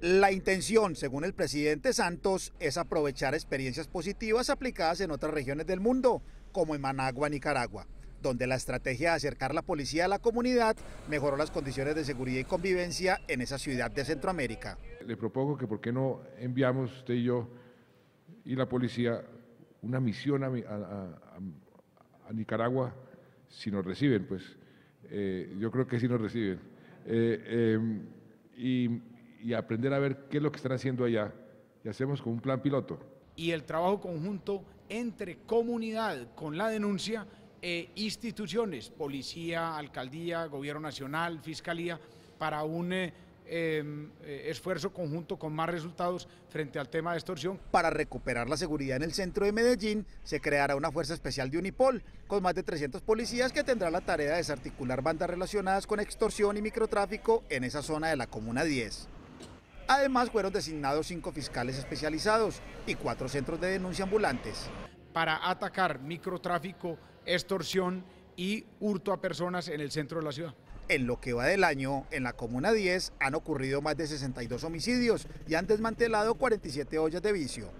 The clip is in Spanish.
La intención, según el presidente Santos, es aprovechar experiencias positivas aplicadas en otras regiones del mundo, como en Managua, Nicaragua, donde la estrategia de acercar la policía a la comunidad mejoró las condiciones de seguridad y convivencia en esa ciudad de Centroamérica. Le propongo que por qué no enviamos usted y yo y la policía una misión a, Nicaragua si nos reciben, pues eh, yo creo que sí nos reciben. Eh, em, y y aprender a ver qué es lo que están haciendo allá. Y hacemos con un plan piloto. Y el trabajo conjunto entre comunidad con la denuncia, e instituciones, policía, alcaldía, gobierno nacional, fiscalía, para un... Eh, em, eh, esfuerzo conjunto con más resultados frente al tema de extorsión. Para recuperar la seguridad en el centro de Medellín, se creará una fuerza especial de Unipol, con más de 300 policías que tendrá la tarea de desarticular bandas relacionadas con extorsión y microtráfico en esa zona de la Comuna 10. Además, fueron designados cinco fiscales especializados y cuatro centros de denuncia ambulantes. Para atacar microtráfico, extorsión y hurto a personas en el centro de la ciudad. En lo que va del año, en la Comuna 10 han ocurrido más de 62 homicidios y han desmantelado 47 ollas de vicio.